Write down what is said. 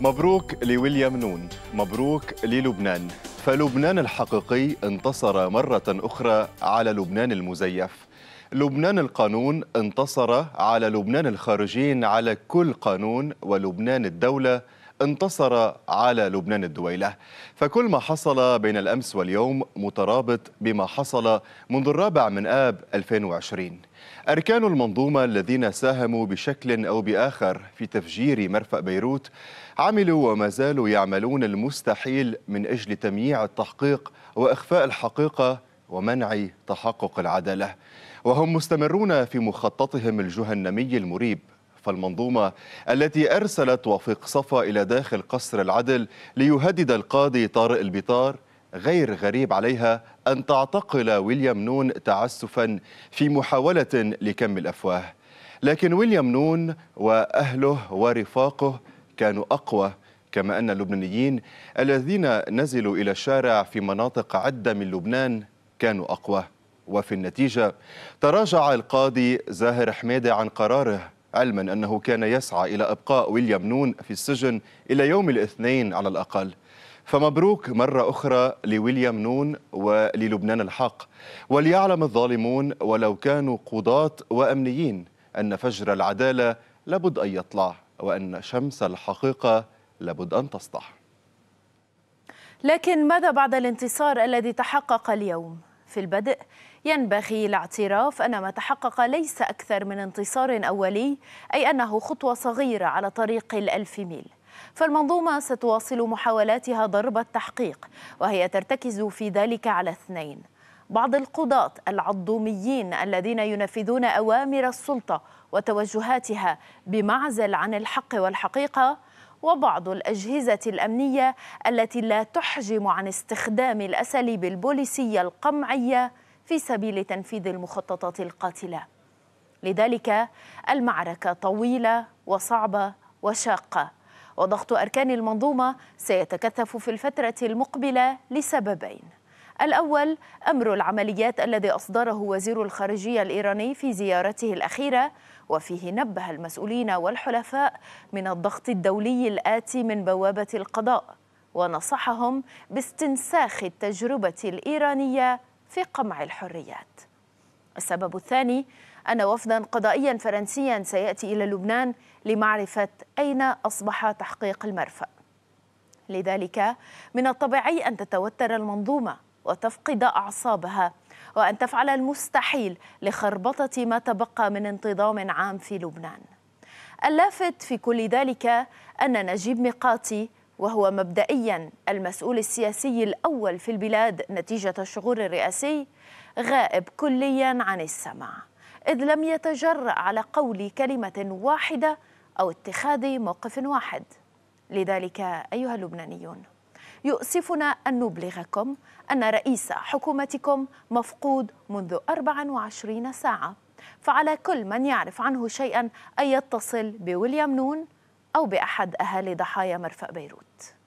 مبروك لويليام نون مبروك للبنان فلبنان الحقيقي انتصر مرة أخرى على لبنان المزيف لبنان القانون انتصر على لبنان الخارجين على كل قانون ولبنان الدولة انتصر على لبنان الدويلة فكل ما حصل بين الأمس واليوم مترابط بما حصل منذ الرابع من آب 2020 أركان المنظومة الذين ساهموا بشكل أو بآخر في تفجير مرفأ بيروت عملوا وما زالوا يعملون المستحيل من أجل تمييع التحقيق وإخفاء الحقيقة ومنع تحقق العدالة وهم مستمرون في مخططهم الجهنمي المريب فالمنظومة التي أرسلت وفق صفا إلى داخل قصر العدل ليهدد القاضي طارق البطار غير غريب عليها أن تعتقل ويليام نون تعسفا في محاولة لكم الأفواه لكن ويليام نون وأهله ورفاقه كانوا أقوى كما أن اللبنانيين الذين نزلوا إلى الشارع في مناطق عدة من لبنان كانوا أقوى وفي النتيجة تراجع القاضي زاهر حميدة عن قراره علما أنه كان يسعى إلى إبقاء ويليام نون في السجن إلى يوم الاثنين على الأقل فمبروك مرة أخرى لويليام نون وللبنان الحق وليعلم الظالمون ولو كانوا قضاة وأمنيين أن فجر العدالة لابد أن يطلع وأن شمس الحقيقة لابد أن تسطح لكن ماذا بعد الانتصار الذي تحقق اليوم؟ في البدء ينبغي الاعتراف أن ما تحقق ليس أكثر من انتصار أولي أي أنه خطوة صغيرة على طريق الألف ميل فالمنظومة ستواصل محاولاتها ضرب التحقيق وهي ترتكز في ذلك على اثنين بعض القضاة العضوميين الذين ينفذون أوامر السلطة وتوجهاتها بمعزل عن الحق والحقيقة وبعض الأجهزة الأمنية التي لا تحجم عن استخدام الأساليب البوليسية القمعية في سبيل تنفيذ المخططات القاتله لذلك المعركه طويله وصعبه وشاقه وضغط اركان المنظومه سيتكثف في الفتره المقبله لسببين الاول امر العمليات الذي اصدره وزير الخارجيه الايراني في زيارته الاخيره وفيه نبه المسؤولين والحلفاء من الضغط الدولي الاتي من بوابه القضاء ونصحهم باستنساخ التجربه الايرانيه في قمع الحريات السبب الثاني أن وفدا قضائيا فرنسيا سيأتي إلى لبنان لمعرفة أين أصبح تحقيق المرفأ لذلك من الطبيعي أن تتوتر المنظومة وتفقد أعصابها وأن تفعل المستحيل لخربطة ما تبقى من انتظام عام في لبنان اللافت في كل ذلك أن نجيب ميقاتي وهو مبدئيا المسؤول السياسي الأول في البلاد نتيجة الشغور الرئاسي غائب كليا عن السمع إذ لم يتجرأ على قول كلمة واحدة أو اتخاذ موقف واحد لذلك أيها اللبنانيون يؤسفنا أن نبلغكم أن رئيس حكومتكم مفقود منذ 24 ساعة فعلى كل من يعرف عنه شيئا أن يتصل بويليام نون أو بأحد أهالي ضحايا مرفأ بيروت